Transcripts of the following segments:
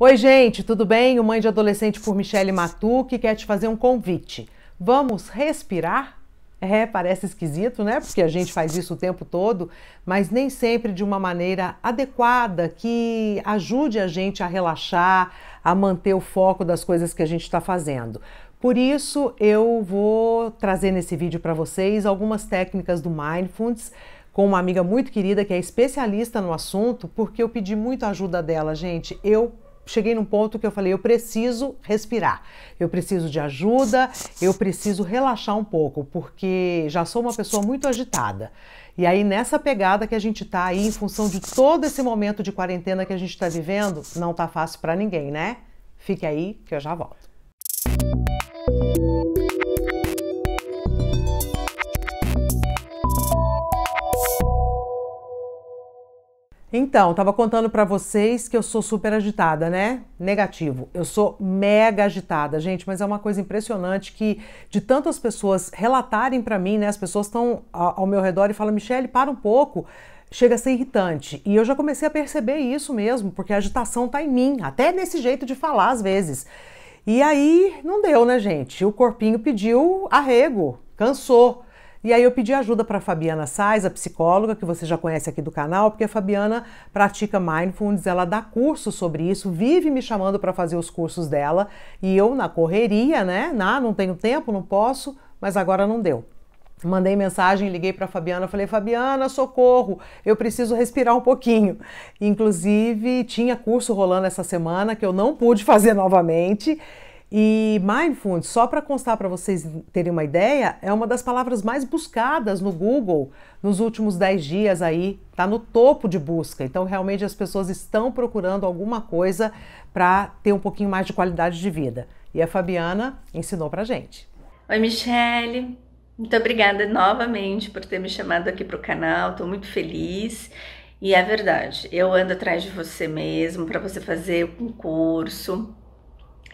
Oi, gente, tudo bem? O Mãe de Adolescente por Michele Matu que quer te fazer um convite. Vamos respirar? É, parece esquisito, né? Porque a gente faz isso o tempo todo, mas nem sempre de uma maneira adequada que ajude a gente a relaxar, a manter o foco das coisas que a gente está fazendo. Por isso, eu vou trazer nesse vídeo para vocês algumas técnicas do Mindfulness com uma amiga muito querida que é especialista no assunto, porque eu pedi muito ajuda dela, gente. Eu cheguei num ponto que eu falei: eu preciso respirar, eu preciso de ajuda, eu preciso relaxar um pouco, porque já sou uma pessoa muito agitada. E aí, nessa pegada que a gente tá aí, em função de todo esse momento de quarentena que a gente está vivendo, não tá fácil para ninguém, né? Fique aí que eu já volto. Então, tava contando para vocês que eu sou super agitada, né? Negativo. Eu sou mega agitada, gente, mas é uma coisa impressionante que de tantas pessoas relatarem para mim, né? As pessoas estão ao meu redor e falam: "Michelle, para um pouco" chega a ser irritante. E eu já comecei a perceber isso mesmo, porque a agitação está em mim, até nesse jeito de falar às vezes. E aí não deu, né, gente? O corpinho pediu arrego, cansou. E aí eu pedi ajuda para Fabiana Sais, a psicóloga que você já conhece aqui do canal, porque a Fabiana pratica mindfulness, ela dá curso sobre isso, vive me chamando para fazer os cursos dela, e eu na correria, né? Não, não tenho tempo, não posso, mas agora não deu. Mandei mensagem, liguei para Fabiana, falei: "Fabiana, socorro, eu preciso respirar um pouquinho". Inclusive, tinha curso rolando essa semana que eu não pude fazer novamente. E mindfulness, só para constar para vocês terem uma ideia, é uma das palavras mais buscadas no Google nos últimos 10 dias aí, tá no topo de busca. Então realmente as pessoas estão procurando alguma coisa para ter um pouquinho mais de qualidade de vida. E a Fabiana ensinou pra gente. Oi, Michele. Muito obrigada novamente por ter me chamado aqui para o canal. Estou muito feliz. E é verdade, eu ando atrás de você mesmo para você fazer um curso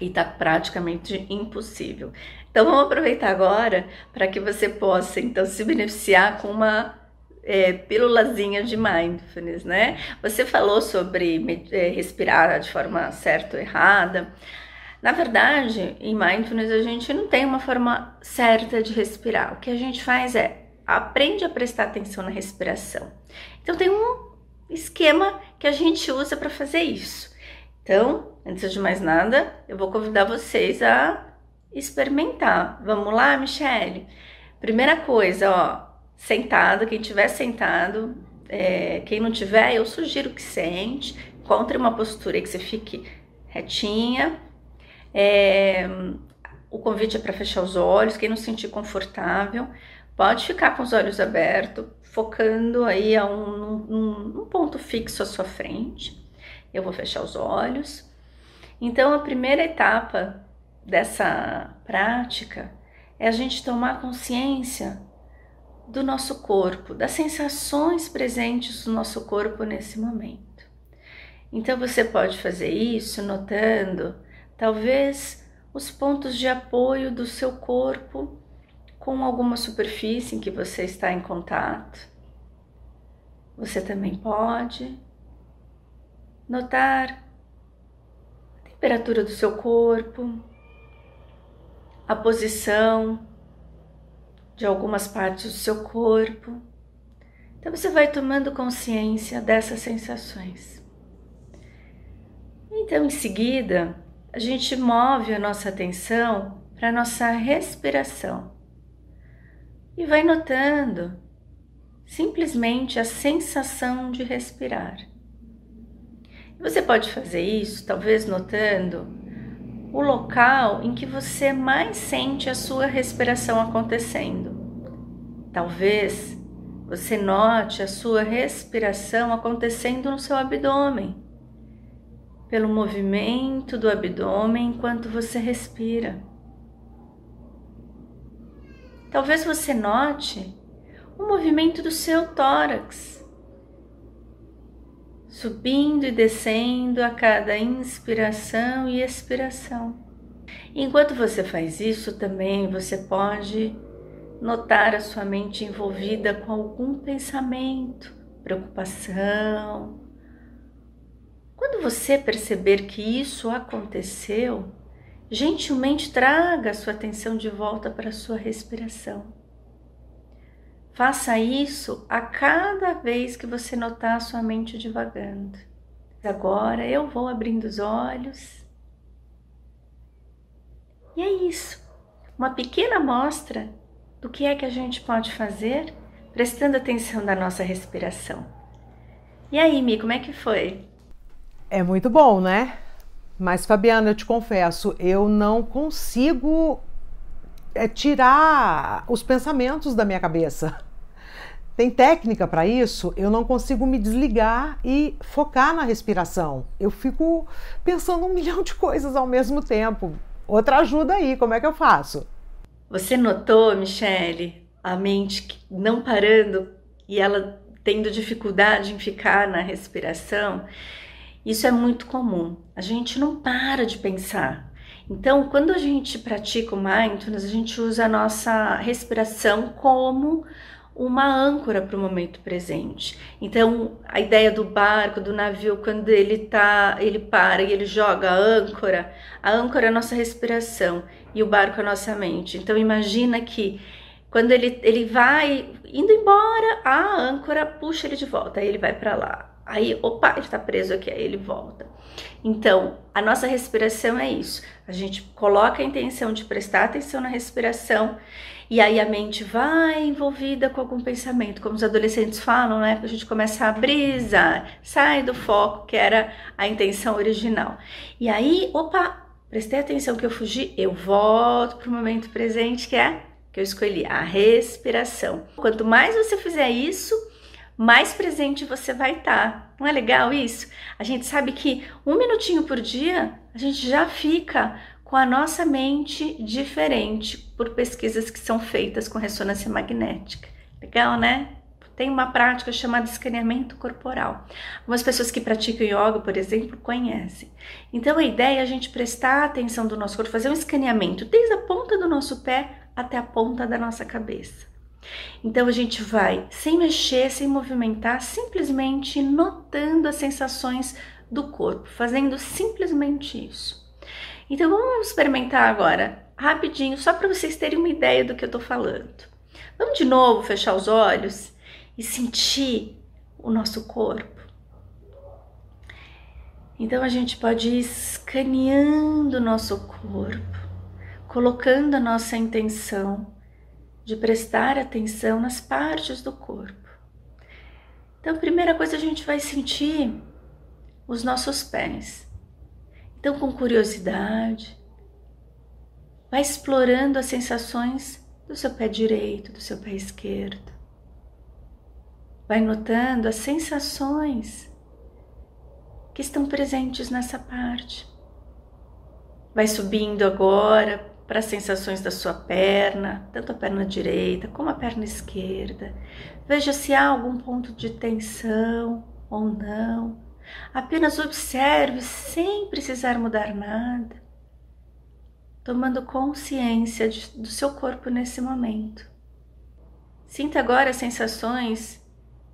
e está praticamente impossível. Então vamos aproveitar agora para que você possa então se beneficiar com uma é, pílulazinha de mindfulness, né? Você falou sobre é, respirar de forma certa ou errada. Na verdade, em mindfulness a gente não tem uma forma certa de respirar. O que a gente faz é aprende a prestar atenção na respiração. Então tem um esquema que a gente usa para fazer isso. Então, antes de mais nada, eu vou convidar vocês a experimentar. Vamos lá, Michele? Primeira coisa, ó, sentado, quem tiver sentado, é, quem não tiver, eu sugiro que sente, encontre uma postura que você fique retinha. É, o convite é para fechar os olhos, quem não se sentir confortável, pode ficar com os olhos abertos, focando aí a um, um, um ponto fixo à sua frente eu vou fechar os olhos. Então, a primeira etapa dessa prática é a gente tomar consciência do nosso corpo, das sensações presentes do nosso corpo nesse momento. Então, você pode fazer isso notando, talvez, os pontos de apoio do seu corpo com alguma superfície em que você está em contato. Você também pode notar a temperatura do seu corpo, a posição de algumas partes do seu corpo. Então você vai tomando consciência dessas sensações. Então, em seguida, a gente move a nossa atenção para a nossa respiração e vai notando simplesmente a sensação de respirar. Você pode fazer isso, talvez notando o local em que você mais sente a sua respiração acontecendo. Talvez você note a sua respiração acontecendo no seu abdômen, pelo movimento do abdômen enquanto você respira. Talvez você note o movimento do seu tórax subindo e descendo a cada inspiração e expiração. Enquanto você faz isso, também você pode notar a sua mente envolvida com algum pensamento, preocupação. Quando você perceber que isso aconteceu, gentilmente traga a sua atenção de volta para a sua respiração. Faça isso a cada vez que você notar a sua mente divagando. Agora eu vou abrindo os olhos. E é isso. Uma pequena amostra do que é que a gente pode fazer prestando atenção na nossa respiração. E aí, Mi, como é que foi? É muito bom, né? Mas, Fabiana, eu te confesso, eu não consigo é tirar os pensamentos da minha cabeça. Tem técnica para isso? Eu não consigo me desligar e focar na respiração. Eu fico pensando um milhão de coisas ao mesmo tempo. Outra ajuda aí, como é que eu faço? Você notou, Michele, a mente não parando e ela tendo dificuldade em ficar na respiração? Isso é muito comum. A gente não para de pensar, então, quando a gente pratica o mindfulness, a gente usa a nossa respiração como uma âncora para o momento presente. Então, a ideia do barco, do navio, quando ele tá, ele para e ele joga a âncora, a âncora é a nossa respiração e o barco é a nossa mente. Então, imagina que quando ele, ele vai indo embora, a âncora puxa ele de volta, aí ele vai para lá. Aí, opa, ele está preso aqui, aí ele volta. Então, a nossa respiração é isso. A gente coloca a intenção de prestar atenção na respiração e aí a mente vai envolvida com algum pensamento, como os adolescentes falam, né? A gente começa a brisa, sai do foco que era a intenção original. E aí, opa, prestei atenção que eu fugi, eu volto para o momento presente que é que eu escolhi a respiração. Quanto mais você fizer isso, mais presente você vai estar. Tá. Não é legal isso? A gente sabe que um minutinho por dia a gente já fica com a nossa mente diferente por pesquisas que são feitas com ressonância magnética. Legal, né? Tem uma prática chamada escaneamento corporal. Algumas pessoas que praticam yoga, por exemplo, conhecem. Então a ideia é a gente prestar atenção do nosso corpo, fazer um escaneamento desde a ponta do nosso pé até a ponta da nossa cabeça. Então a gente vai sem mexer, sem movimentar, simplesmente notando as sensações do corpo, fazendo simplesmente isso. Então vamos experimentar agora, rapidinho, só para vocês terem uma ideia do que eu estou falando. Vamos de novo fechar os olhos e sentir o nosso corpo. Então a gente pode ir escaneando o nosso corpo, colocando a nossa intenção de prestar atenção nas partes do corpo. Então, primeira coisa, a gente vai sentir os nossos pés. Então, com curiosidade, vai explorando as sensações do seu pé direito, do seu pé esquerdo. Vai notando as sensações que estão presentes nessa parte. Vai subindo agora para as sensações da sua perna, tanto a perna direita como a perna esquerda. Veja se há algum ponto de tensão ou não. Apenas observe sem precisar mudar nada, tomando consciência de, do seu corpo nesse momento. Sinta agora as sensações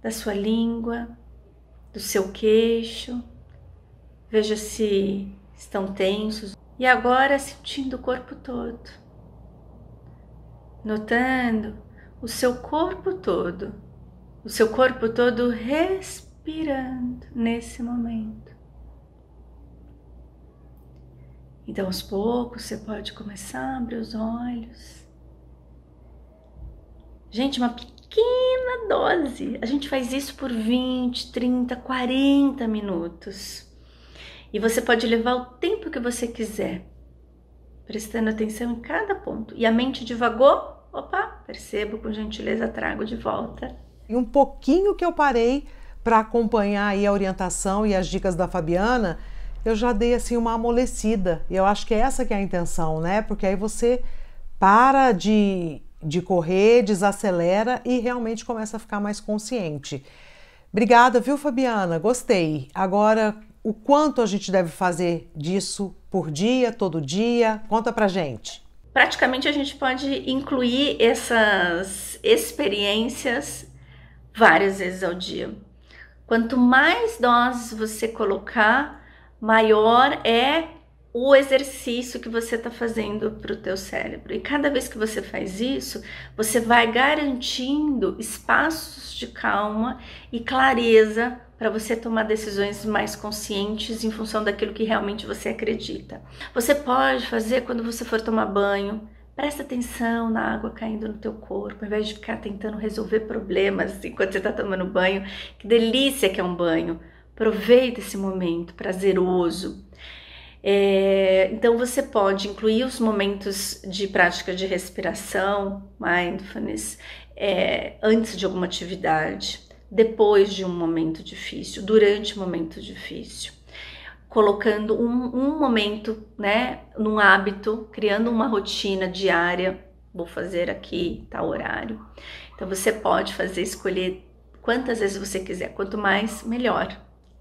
da sua língua, do seu queixo. Veja se estão tensos e agora sentindo o corpo todo, notando o seu corpo todo, o seu corpo todo respirando nesse momento. Então, aos poucos, você pode começar a abrir os olhos. Gente, uma pequena dose. A gente faz isso por 20, 30, 40 minutos. E você pode levar o tempo que você quiser, prestando atenção em cada ponto. E a mente divagou, opa, percebo, com gentileza trago de volta. E um pouquinho que eu parei para acompanhar aí a orientação e as dicas da Fabiana, eu já dei assim uma amolecida. E eu acho que é essa que é a intenção, né? Porque aí você para de, de correr, desacelera e realmente começa a ficar mais consciente. Obrigada, viu, Fabiana? Gostei. Agora, o quanto a gente deve fazer disso por dia, todo dia? Conta pra gente. Praticamente a gente pode incluir essas experiências várias vezes ao dia. Quanto mais doses você colocar, maior é o exercício que você está fazendo para o teu cérebro. E cada vez que você faz isso, você vai garantindo espaços de calma e clareza para você tomar decisões mais conscientes em função daquilo que realmente você acredita. Você pode fazer quando você for tomar banho, Presta atenção na água caindo no teu corpo, ao invés de ficar tentando resolver problemas enquanto você está tomando banho. Que delícia que é um banho! Aproveita esse momento prazeroso. É, então você pode incluir os momentos de prática de respiração, mindfulness, é, antes de alguma atividade, depois de um momento difícil, durante um momento difícil, colocando um, um momento, né, num hábito, criando uma rotina diária. Vou fazer aqui tal horário. Então você pode fazer, escolher quantas vezes você quiser, quanto mais, melhor.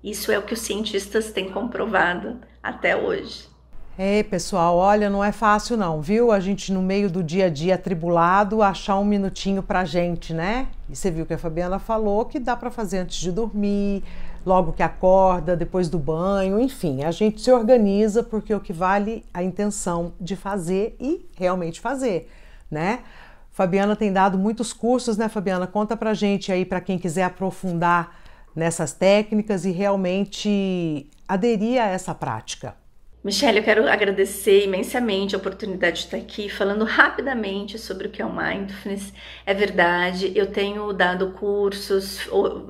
Isso é o que os cientistas têm comprovado até hoje. É, pessoal, olha, não é fácil não, viu? A gente no meio do dia a dia atribulado achar um minutinho pra gente, né? E você viu que a Fabiana falou que dá para fazer antes de dormir, logo que acorda, depois do banho, enfim, a gente se organiza porque é o que vale a intenção de fazer e realmente fazer, né? Fabiana tem dado muitos cursos, né, Fabiana? Conta pra gente aí para quem quiser aprofundar nessas técnicas e realmente aderir a essa prática. Michelle, eu quero agradecer imensamente a oportunidade de estar aqui falando rapidamente sobre o que é o mindfulness. É verdade, eu tenho dado cursos,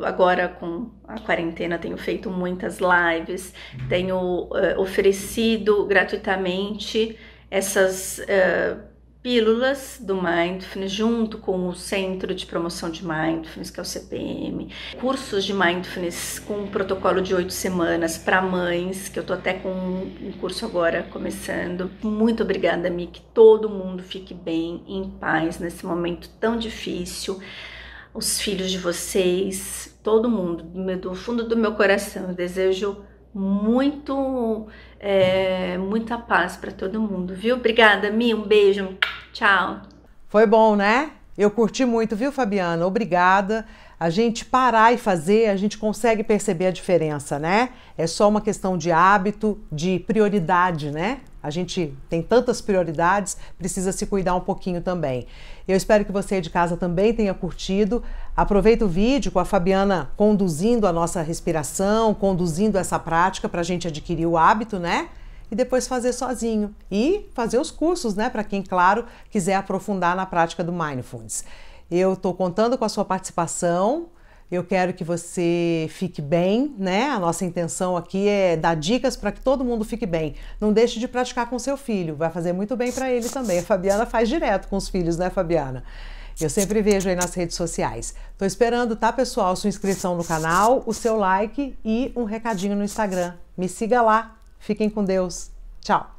agora com a quarentena tenho feito muitas lives, tenho uh, oferecido gratuitamente essas uh, Pílulas do Mindfulness, junto com o Centro de Promoção de Mindfulness, que é o CPM, cursos de Mindfulness com um protocolo de oito semanas para mães, que eu estou até com um curso agora começando. Muito obrigada, Mi, que todo mundo fique bem, em paz nesse momento tão difícil. Os filhos de vocês, todo mundo, do fundo do meu coração, eu desejo muito, é, muita paz para todo mundo, viu? Obrigada, Mi, um beijo, tchau. Foi bom, né? Eu curti muito, viu, Fabiana? Obrigada. A gente parar e fazer, a gente consegue perceber a diferença, né? É só uma questão de hábito, de prioridade, né? A gente tem tantas prioridades, precisa se cuidar um pouquinho também. Eu espero que você de casa também tenha curtido. Aproveita o vídeo com a Fabiana conduzindo a nossa respiração, conduzindo essa prática para a gente adquirir o hábito, né? E depois fazer sozinho. E fazer os cursos, né? Para quem, claro, quiser aprofundar na prática do Mindfulness. Eu estou contando com a sua participação. Eu quero que você fique bem, né? A nossa intenção aqui é dar dicas para que todo mundo fique bem. Não deixe de praticar com seu filho, vai fazer muito bem para ele também. A Fabiana faz direto com os filhos, né, Fabiana? Eu sempre vejo aí nas redes sociais. Tô esperando, tá, pessoal, sua inscrição no canal, o seu like e um recadinho no Instagram. Me siga lá. Fiquem com Deus. Tchau.